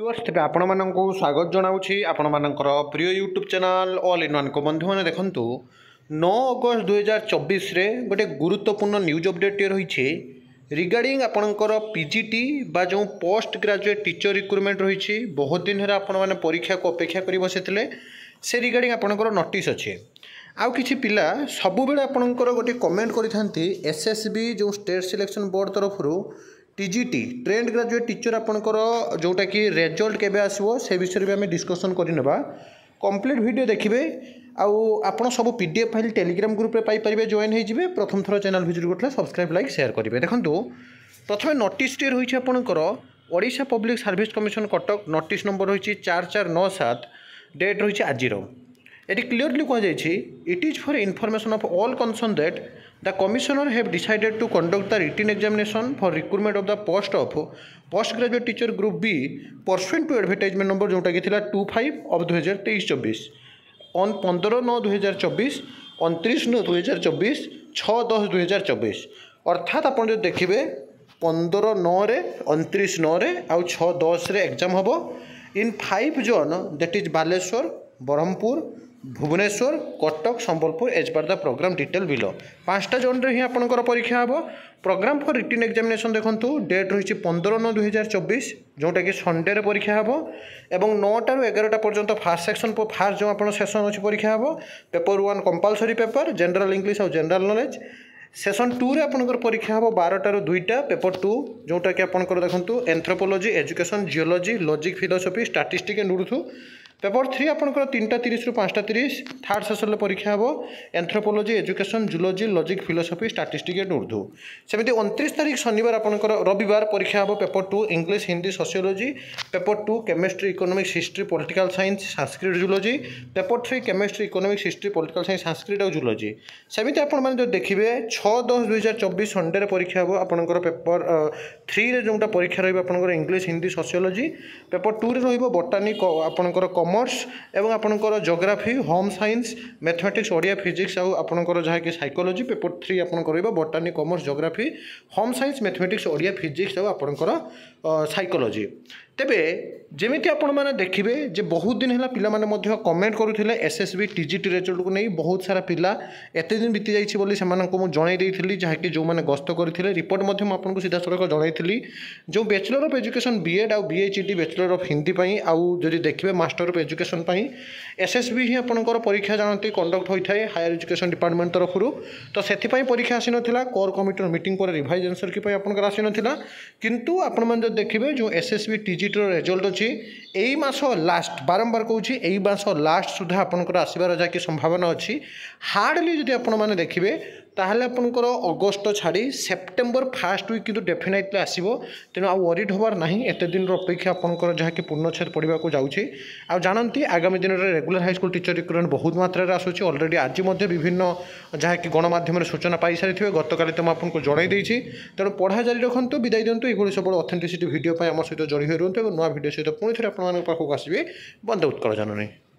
viewers তেবে আপনার স্বাগত জনাওছি আপনার প্রিয় ইউট্ୟୁବ୍ ଚ୍ୟାନେଲ୍ ଅଲ୍ ଇନ୍ ୱାନ୍କୁ ବନ୍ଧୁମାନେ ଦେଖନ୍ତୁ ନଅ ଅଗଷ୍ଟ ଦୁଇହଜାର ଚବିଶରେ ଗୋଟିଏ ଗୁରୁତ୍ୱପୂର୍ଣ୍ଣ ନ୍ୟୁଜ୍ ଅପଡ଼େଟ୍ଟିଏ ରହିଛି ରିଗାର୍ଡ଼ିଂ ଆପଣଙ୍କର ପି ଜି ଟି ବା ଯେଉଁ ପୋଷ୍ଟ ଗ୍ରାଜୁଏଟ୍ ଟିଚର୍ ରିକ୍ରୁଟମେଣ୍ଟ ରହିଛି ବହୁତ ଦିନ ହେଲା ଆପଣମାନେ ପରୀକ୍ଷାକୁ ଅପେକ୍ଷା କରି ବସିଥିଲେ ସେ ରିଗାର୍ଡ଼ିଂ ଆପଣଙ୍କର ନୋଟିସ୍ ଅଛି ଆଉ କିଛି ପିଲା ସବୁବେଳେ ଆପଣଙ୍କର ଗୋଟିଏ କମେଣ୍ଟ କରିଥାନ୍ତି ଏସ୍ ଏସ୍ ବି ଯେଉଁ ଷ୍ଟେଟ୍ ସିଲେକ୍ସନ୍ ବୋର୍ଡ଼ ତରଫରୁ টিজিটি ট্রেন্ড গ্রাজুয়েট ଟିଚର ଆପଣଙ୍କର ଯେଉଁଟାକି ରେଜଲ୍ଟ କେବେ ଆସିବ ସେ ବିଷୟରେ ବି ଆମେ ଡିସ୍କସନ୍ କରିନେବା କମ୍ପ୍ଲିଟ୍ ଭିଡ଼ିଓ ଦେଖିବେ ଆଉ ଆପଣ ସବୁ P D F file Telegram ଗ୍ରୁପ୍ରେ ପାଇପାରିବେ ଜଏନ୍ ହୋଇଯିବେ ପ୍ରଥମ ଥର ଚ୍ୟାନେଲ୍ ଭିଜିଟ୍ କରିଥିଲେ ସବସ୍କ୍ରାଇବ୍ ଲାଇକ୍ ସେୟାର କରିବେ ଦେଖନ୍ତୁ ପ୍ରଥମେ ନୋଟିସ୍ଟି ରହିଛି ଆପଣଙ୍କର Odisha public service commission Cuttack notice number ରହିଛି ଚାରି ଚାରି ନଅ ସାତ ଡେଟ୍ ରହିଛି ଆଜିର ଏଠି କ୍ଲିଅରଲି କୁହାଯାଇଛି it is for information of all concern that The commissioner have decided to conduct the written examination for recruitment of the post of postgraduate teacher group B pursuant to advertisement number जोटा कि to five of दुई हजार तेईस चौबीस on पंद्रह नौ दुई हजार चौबीस ଅଣତିରିଶ ନଅ ଦୁଇହଜାର ଚବିଶ ଛଅ ଦଶ ଦୁଇହଜାର ଚବିଶ ଅର୍ଥାତ୍ ଆପଣ ଯଦି ଦେଖିବେ ପନ୍ଦର ନଅରେ ଅଣତିରିଶ ନଅରେ ଆଉ ଛଅ ଦଶରେ ଏକ୍ଜାମ୍ ହେବ in five zone that is Baleswar Brahmapur Bhubaneswar Cuttack Sambalpur as per the programme detail below পাঁচটা জোনরে হি আপনার পরীক্ষা হব প্রোগ্রাম ফর রিটিন এক্সামিনেসন দেখুন ডেট রয়েছে পনেরো নয় দুই হাজার চব্বিশ যেটা কি সন্ডে পরীক্ষা হব এবং নটার এগারোটা পর্যন্ত ফার্স্ট সেকশন ফার্স্ট যে আপনার সেশন অনেক পরীক্ষা হব paper one compulsory paper general English আর জেনারেল নলেজ টু রে আপনার পরীক্ষা হব বারোটার দুইটা পেপর টু যেটা কি আপনার দেখুন anthropology education geology logic philosophy statistic and Urdu paper three আপনার তিনটা তিরিশরু পাঁচটা তিরিশ থার্ড সেসনরে পরীক্ষা হব anthropology education zoology logic philosophy statistic and Urdu সেমিতি অনতিরিশ তারিখ শনিবার আপনার রবিবার পরীক্ষা হব paper two English Hindi sociology paper two chemistry economics history political science Sanskrit zoology paper three chemistry economics history political science Sanskrit ଆଉ ଜୁଲୋଜି ସେମିତି ଆପଣମାନେ ଯେଉଁ ଦେଖିବେ ଛଅ ଦଶ ଦୁଇ ହଜାର ଚବିଶ ସଣ୍ଡେରେ ପରୀକ୍ଷା ହେବ ଆପଣଙ୍କର ପେପର୍ ଥ୍ରୀରେ ଯେଉଁଟା ପରୀକ୍ଷା ରହିବ ଆପଣଙ୍କର ଇଂଲିଶ ହିନ୍ଦୀ ସୋସିଓଲୋଜି ପେପର୍ ଟୁରେ ରହିବ ବଟାନି ଆପଣଙ୍କର କମର୍ସ কমর্স এবং আপনার geography home science mathematics Odia physics আউ আপনার যা কি সাইকোলোজি পেপর থ্রি আপনার রহব botany commerce geography home science mathematics Odia physics আউ আপনার সাইকোলোজি তেবে যেমিতি আপনার দেখবে যে বহুত দিন হল পিলা কমেন্ট করুলে এসএসবি টিজিটি রেজল্টকে নিয়ে বহুত সারা পিলা এত দিন বিতি যাই বলে সে জনাই দিয়েছিলি যাকে যে গস্ত করে রিপোর্ট আপনার সিধাসলখ জনাই যে ব্যাচেলর অফ এজুকেশন বিএড আউ বিএচইডি ব্যাচেলর অফ হিন্দি আউ যদি দেখবে মাস্টর অফ এজুকেশন পাই এসএসবি ହିଁ ଆପଣଙ୍କର ପରୀକ୍ଷା ଜାଣନ୍ତି କଣ୍ଡକ୍ଟ ହୋଇଥାଏ ହାୟର ଏଜୁକେସନ୍ ଡିପାର୍ଟମେଣ୍ଟ ତରଫରୁ ତ ସେଥିପାଇଁ ପରୀକ୍ଷା ଆସିନଥିଲା କୋର୍ କମିଟିର ମିଟିଂ ପରେ ରିଭାଇଜ୍ ଆନ୍ସର୍ କି ପାଇଁ ଆପଣଙ୍କର ଆସିନଥିଲା କିନ୍ତୁ ଆପଣମାନେ ଯଦି ଦେଖିବେ ଯେଉଁ ଏସ୍ଏସ୍ବି ଟିଜିଟିର ରେଜଲ୍ଟ ଅଛି ଏଇ ମାସ ଲାଷ୍ଟ ବାରମ୍ବାର କହୁଛି ଏଇ ମାସ ଲାଷ୍ଟ ସୁଦ୍ଧା ଆପଣଙ୍କର ଆସିବାର ଯାହାକି ସମ୍ଭାବନା ଅଛି ହାର୍ଡ଼ଲି ଯଦି ଆପଣମାନେ ଦେଖିବେ ତାହେଲେ ଆପଣଙ୍କର ଅଗଷ୍ଟ ଛାଡ଼ି ସେପ୍ଟେମ୍ବର ଫାର୍ଷ୍ଟ ୱିକ୍ କିନ୍ତୁ ଡେଫିନେଟଲି ଆସିବ ତେଣୁ ଆଉ ୱରିଡ୍ ହେବାର ନାହିଁ ଏତେ ଦିନର ଅପେକ୍ଷା ଆପଣଙ୍କର ଯାହାକି ପୂର୍ଣ୍ଣଚ୍ଛେଦ ପଡ଼ିବାକୁ ଯାଉଛି ଆଉ ଜାଣନ୍ତି ଆଗାମୀ ଦିନରେ ରେଗୁଲାର ହାଇସ୍କୁଲ ଟିଚର ରିକ୍ରୁଟମେଣ୍ଟ ବହୁତ ମାତ୍ରାରେ ଆସୁଛି ଅଲରେଡ଼ି ଆଜି ମଧ୍ୟ ବିଭିନ୍ନ ଯାହାକି ଗଣମାଧ୍ୟମରେ ସୂଚନା ପାଇସାରିଥିବେ ଗତକାଲି ତ ମୁଁ ଆପଣଙ୍କୁ ଜଣାଇ ଦେଇଛି ତେଣୁ ପଢ଼ା ଜାରି ରଖନ୍ତୁ ବିଦାୟ ଦିଅନ୍ତୁ ଏଇଭଳି ସବୁବେଳେ ଅଥେଣ୍ଟିସିଟି ଭିଡ଼ିଓ ପାଇଁ ଆମ ସହିତ ଜଡ଼ି ହୋଇ ରୁହନ୍ତୁ ଏବଂ ନୂଆ ଭିଡ଼ିଓ ସହିତ ପୁଣି ଥରେ ଆପଣମାନଙ୍କ ପାଖକୁ ଆସିବି ବନ୍ଦେ ଉତ୍କଳ ଜନନୀ